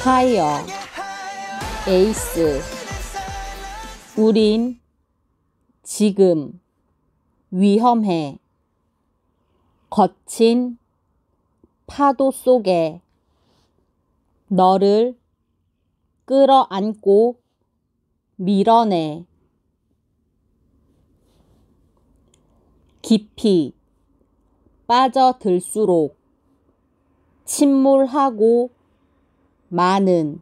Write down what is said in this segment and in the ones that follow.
파이어 에이스 우린 지금 위험해 거친 파도 속에 너를 끌어안고 밀어내 깊이 빠져들수록 침몰하고 많은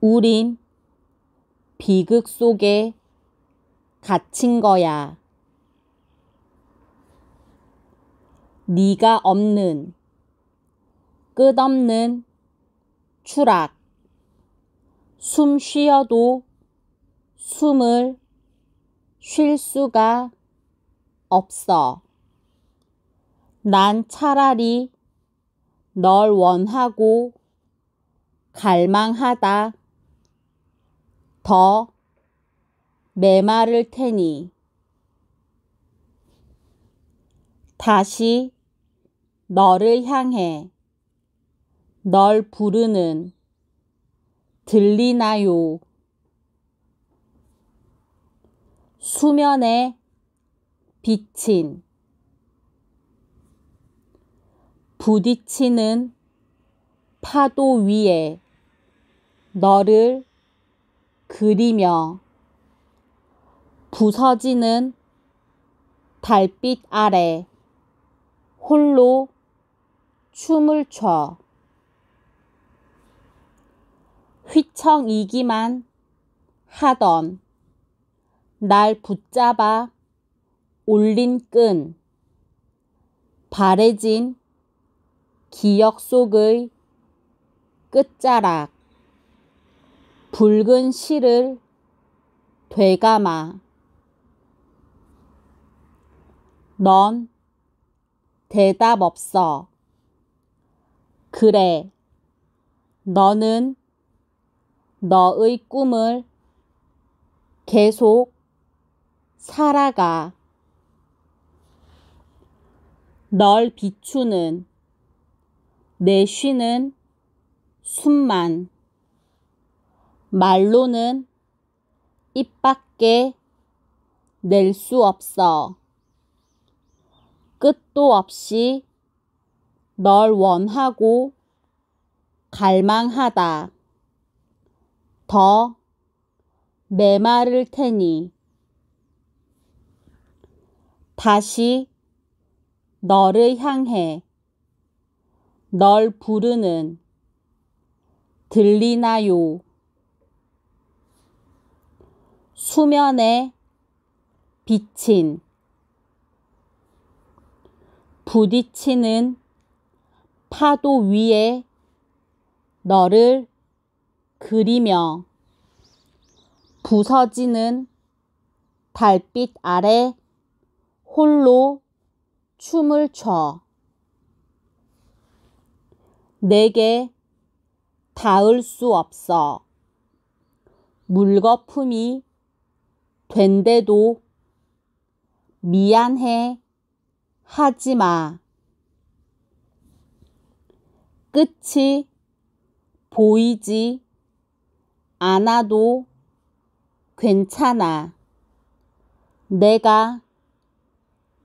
우린 비극 속에 갇힌 거야. 네가 없는 끝없는 추락 숨 쉬어도 숨을 쉴 수가 없어. 난 차라리 널 원하고 갈망하다. 더 메마를 테니. 다시 너를 향해 널 부르는 들리나요? 수면에 비친 부딪히는 파도 위에 너를 그리며 부서지는 달빛 아래 홀로 춤을 춰 휘청이기만 하던 날 붙잡아 올린 끈 바래진 기억 속의 끝자락 붉은 실을 되감아 넌 대답 없어. 그래. 너는 너의 꿈을 계속 살아가. 널 비추는 내 쉬는 숨만. 말로는 입 밖에 낼 수 없어. 끝도 없이 널 원하고 갈망하다. 더 메마를 테니. 다시 너를 향해 널 부르는 들리나요? 수면에 비친 부딪히는 파도 위에 너를 그리며 부서지는 달빛 아래 홀로 춤을 춰. 내게 닿을 수 없어. 물거품이 된대도 미안해 하지마 끝이 보이지 않아도 괜찮아. 내가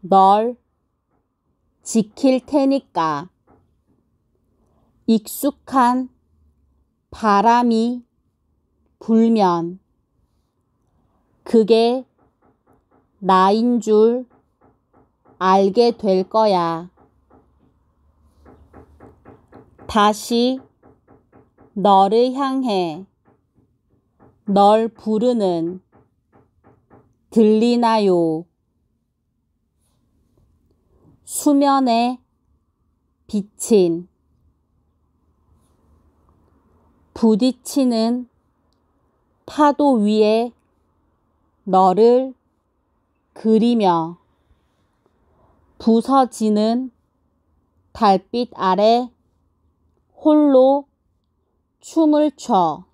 널 지킬 테니까. 익숙한 바람이 불면 그게 나인 줄 알게 될 거야. 다시 너를 향해 널 부르는 들리나요? 수면에 비친 부딪히는 파도 위에 너를 그리며 부서지는 달빛 아래 홀로 춤을 춰.